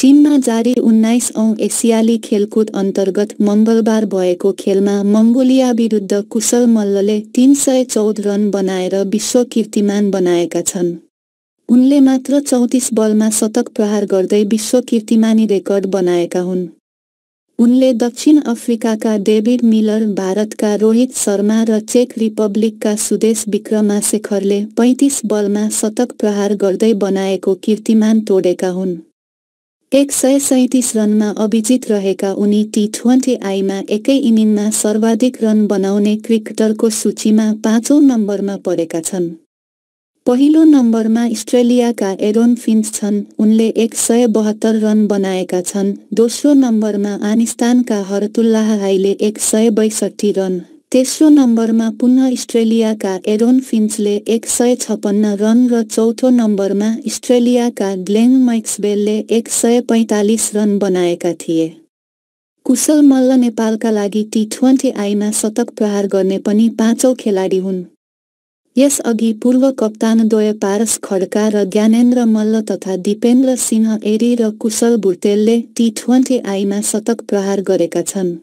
चीनमा जारी उन्नाइस एसियाली खेलकुद अन्तर्गत मङ्गलबार भएको खेलमा मङ्गोलिया विरुद्ध कुशल मल्लले तीन सय चौध रन बनाएर विश्व कीर्तिमान बनाएका छन् उनले मात्र चौतिस बलमा शतक प्रहार गर्दै विश्व कीर्तिमानी रेकर्ड बनाएका हुन् उनले दक्षिण अफ्रिकाका डेभिड मिलर भारतका रोहित शर्मा र चेक रिपब्लिकका सुदेश विक्रमाशेखरले पैँतिस बलमा शतक प्रहार गर्दै बनाएको कीर्तिमान तोडेका हुन् एक सय सैतिस रनमा अभिजित रहेका उनी टी ट्वेन्टी आईमा एकै इनिङमा सर्वाधिक रन बनाउने क्रिकेटरको सूचीमा पाँचौँ नम्बरमा परेका छन् पहिलो नम्बरमा अस्ट्रेलियाका एरोन फिन्स छन् उनले एक सय बहत्तर रन बनाएका छन् दोस्रो नम्बरमा आनिस्तानका हरतुल्लाह हाईले एक सय बैसठी रन तेस्रो नम्बरमा पुनः अस्ट्रेलियाका एरोन फिन्चले एक सय छपन्न रन र चौथो नम्बरमा अस्ट्रेलियाका ग्लेन मैक्सबेलले एक सय पैँतालिस रन बनाएका थिए कुशल मल्ल नेपालका लागि टी ट्वेन्टी आईमा शतक प्रहार गर्ने पनि पाँचौँ खेलाडी हुन् यसअघि पूर्व कप्तानद्वय पारस खड्का र ज्ञानेन्द्र मल्ल तथा दिपेन्द्र सिंह एरी र कुशल भुटेलले टी ट्वेन्टी आईमा शतक प्रहार गरेका छन्